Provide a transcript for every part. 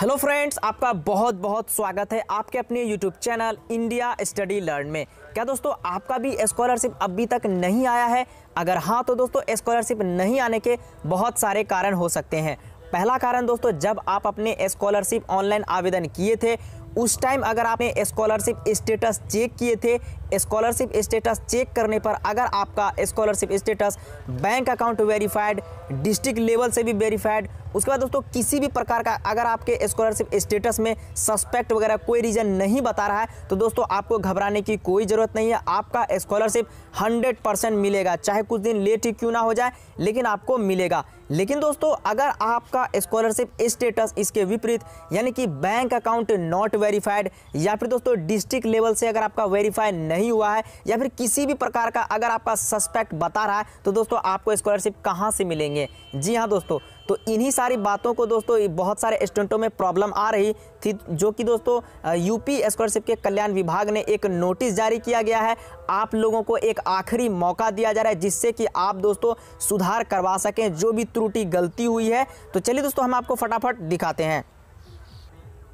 hello friends आपका बहुत बहुत स्वागत है आपके अपने YouTube channel India study learn में क्या दोस्तों आपका भी स्कॉलरशिप अभी तक नहीं आया है अगर हाँ तो दोस्तों स्कॉलरशिप नहीं आने के बहुत सारे कारण हो सकते हैं पहला कारण दोस्तों जब आप अपने स्कॉलरशिप ऑनलाइन आवेदन किए थे उस टाइम अगर आपने स्कॉलरशिप स्टेटस चेक किए थे स्कॉलरशिप स्टेटस चेक करने पर अगर आपका scholarship status bank account verified district level से भी वेरीफाइड उसके बाद दोस्तों किसी भी प्रकार का अगर आपके स्कॉलरशिप स्टेटस में सस्पेक्ट वगैरह कोई रीज़न नहीं बता रहा है तो दोस्तों आपको घबराने की कोई ज़रूरत नहीं है आपका स्कॉलरशिप 100 परसेंट मिलेगा चाहे कुछ दिन लेट ही क्यों ना हो जाए लेकिन आपको मिलेगा लेकिन दोस्तों अगर आपका स्कॉलरशिप स्टेटस इसके विपरीत यानी कि बैंक अकाउंट नॉट वेरीफाइड या फिर दोस्तों डिस्ट्रिक्ट लेवल से अगर आपका वेरीफाई नहीं हुआ है या फिर किसी भी प्रकार का अगर आपका सस्पेक्ट बता रहा है तो दोस्तों आपको स्कॉलरशिप कहाँ से मिलेंगे करेंगे जी हाँ दोस्तों तो इन्हीं सारी बातों को दोस्तों बहुत सारे स्टूडेंटों में प्रॉब्लम आ रही थी जो कि दोस्तों यूपी स्कॉलरशिप के कल्याण विभाग ने एक नोटिस जारी किया गया है आप लोगों को एक आखिरी मौका दिया जा रहा है जिससे कि आप दोस्तों सुधार करवा सकें जो भी त्रुटि गलती हुई है तो चलिए दोस्तों हम आपको फटाफट दिखाते हैं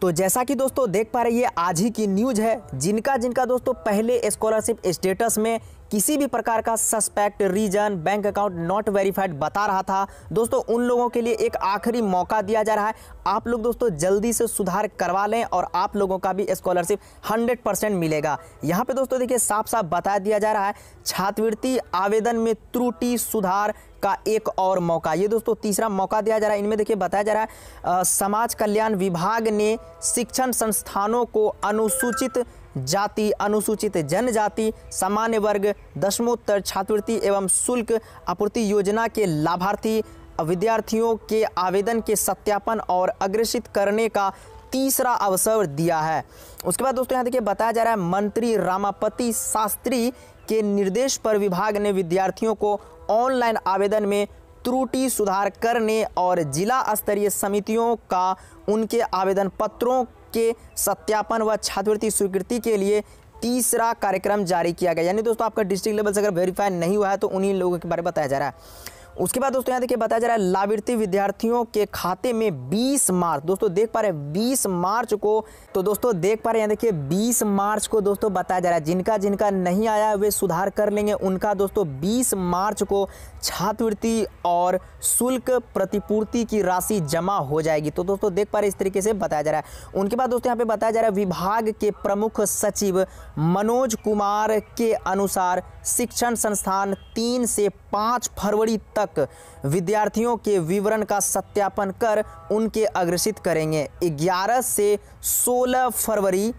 तो जैसा कि दोस्तों देख पा रही है आज ही की न्यूज है जिनका जिनका दोस्तों पहले स्कॉलरशिप स्टेटस में किसी भी प्रकार का suspect reason bank account not verified बता रहा था दोस्तों उन लोगों के लिए एक आखिरी मौका दिया जा रहा है आप लोग दोस्तों जल्दी से सुधार करवा लें और आप लोगों का भी स्कॉलरशिप 100 परसेंट मिलेगा यहाँ पे दोस्तों देखिए साफ साफ बता दिया जा रहा है छात्रवृत्ति आवेदन में त्रुटि सुधार का एक और मौका ये दोस्तों तीसरा मौका दिया जा रहा है इनमें देखिए बताया जा रहा है आ, समाज कल्याण विभाग ने शिक्षण संस्थानों को अनुसूचित जाति अनुसूचित जनजाति सामान्य वर्ग दशमोत्तर छात्रवृत्ति एवं शुल्क आपूर्ति योजना के लाभार्थी विद्यार्थियों के आवेदन के सत्यापन और अग्रसित करने का तीसरा अवसर दिया है उसके बाद दोस्तों यहाँ देखिए बताया जा रहा है मंत्री रामापति शास्त्री के निर्देश पर विभाग ने विद्यार्थियों को ऑनलाइन आवेदन में त्रुटि सुधार करने और जिला स्तरीय समितियों का उनके आवेदन पत्रों के सत्यापन व छात्रवृत्ति स्वीकृति के लिए तीसरा कार्यक्रम जारी किया गया यानी दोस्तों आपका डिस्ट्रिक्ट लेवल से अगर वेरीफाई नहीं हुआ है तो उन्हीं लोगों के बारे में बताया जा रहा है उसके बाद दोस्तों यहाँ देखिए बताया जा रहा है लाभार्थी विद्यार्थियों के खाते में 20 मार्च दोस्तों देख पा रहे हैं 20 मार्च को तो दोस्तों देख पा रहे हैं देखिए 20 मार्च को दोस्तों बताया जा रहा है जिनका जिनका नहीं आया वे सुधार कर लेंगे उनका दोस्तों 20 मार्च को छात्रवृत्ति और शुल्क प्रतिपूर्ति की राशि जमा हो जाएगी तो दोस्तों देख पा रहे इस तरीके से बताया जा रहा है उनके बाद दोस्तों यहाँ पे बताया जा रहा है विभाग के प्रमुख सचिव मनोज कुमार के अनुसार शिक्षण संस्थान तीन से पाँच फरवरी तक विद्यार्थियों के विवरण का सत्यापन कर उनके अग्रसित करेंगे ग्यारह से सोलह फरवरी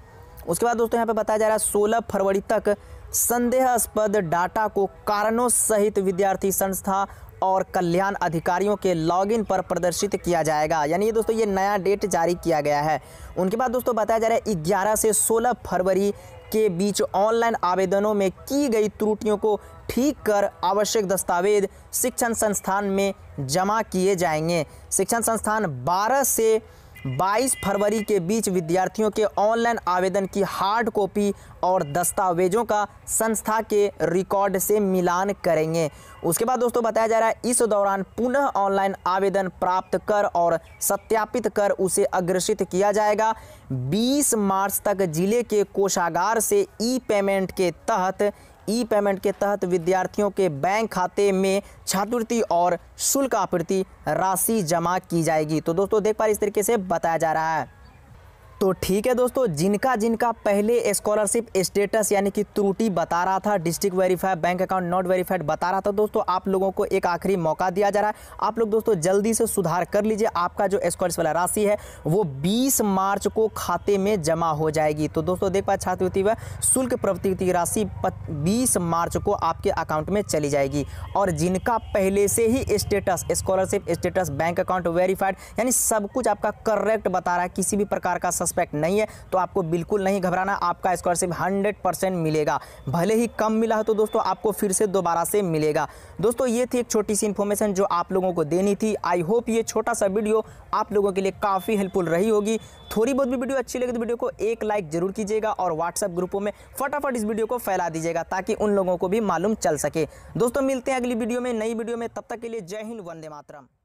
उसके बाद दोस्तों यहाँ पे बताया जा रहा है सोलह फरवरी तक संदेहास्पद डाटा को कारणों सहित विद्यार्थी संस्था और कल्याण अधिकारियों के लॉगिन पर प्रदर्शित किया जाएगा यानी ये दोस्तों ये नया डेट जारी किया गया है उनके बाद दोस्तों बताया जा रहा है ग्यारह से सोलह फरवरी के बीच ऑनलाइन आवेदनों में की गई त्रुटियों को ठीक कर आवश्यक दस्तावेज शिक्षण संस्थान में जमा किए जाएंगे शिक्षण संस्थान 12 से 22 फरवरी के बीच विद्यार्थियों के ऑनलाइन आवेदन की हार्ड कॉपी और दस्तावेजों का संस्था के रिकॉर्ड से मिलान करेंगे उसके बाद दोस्तों बताया जा रहा है इस दौरान पुनः ऑनलाइन आवेदन प्राप्त कर और सत्यापित कर उसे अग्रसित किया जाएगा 20 मार्च तक जिले के कोषागार से ई पेमेंट के तहत ई पेमेंट के तहत विद्यार्थियों के बैंक खाते में छात्रवृत्ति और शुल्क आपूर्ति राशि जमा की जाएगी तो दोस्तों देख पा इस तरीके से बताया जा रहा है तो ठीक है दोस्तों जिनका जिनका पहले स्कॉलरशिप स्टेटस यानी कि त्रुटि बता रहा था district verified bank account not verified बता रहा था दोस्तों आप लोगों को एक आखिरी मौका दिया जा रहा है आप लोग दोस्तों जल्दी से सुधार कर लीजिए आपका जो स्कॉलरशिप वाला राशि है वो बीस मार्च को खाते में जमा हो जाएगी तो दोस्तों देख पाए छात्रवृत्ति व शुल्क प्रवृत्ति राशि बीस मार्च को आपके अकाउंट में चली जाएगी और जिनका पहले से ही status scholarship status bank account verified यानी सब कुछ आपका करेक्ट बता रहा है किसी भी प्रकार का सस्पेक्ट नहीं है तो आपको बिल्कुल नहीं घबराना आपका स्कॉलरशिप हंड्रेड मिलेगा भले ही कम मिला है तो दोस्तों आपको फिर से दोबारा से मिलेगा दोस्तों ये थी एक छोटी सी इन्फॉर्मेशन जो आप लोगों को देनी थी आई होप ये छोटा सा वीडियो आप लोगों के लिए काफ़ी हेल्पफुल रही होगी थोड़ी बहुत भी वीडियो अच्छी लगी तो वीडियो को एक लाइक जरूर कीजिएगा और व्हाट्सएप ग्रुपों में फटाफट इस वीडियो को फैला दीजिएगा ताकि उन लोगों को भी मालूम चल सके दोस्तों मिलते हैं अगली वीडियो में नई वीडियो में तब तक के लिए जय हिंद वंदे मातरम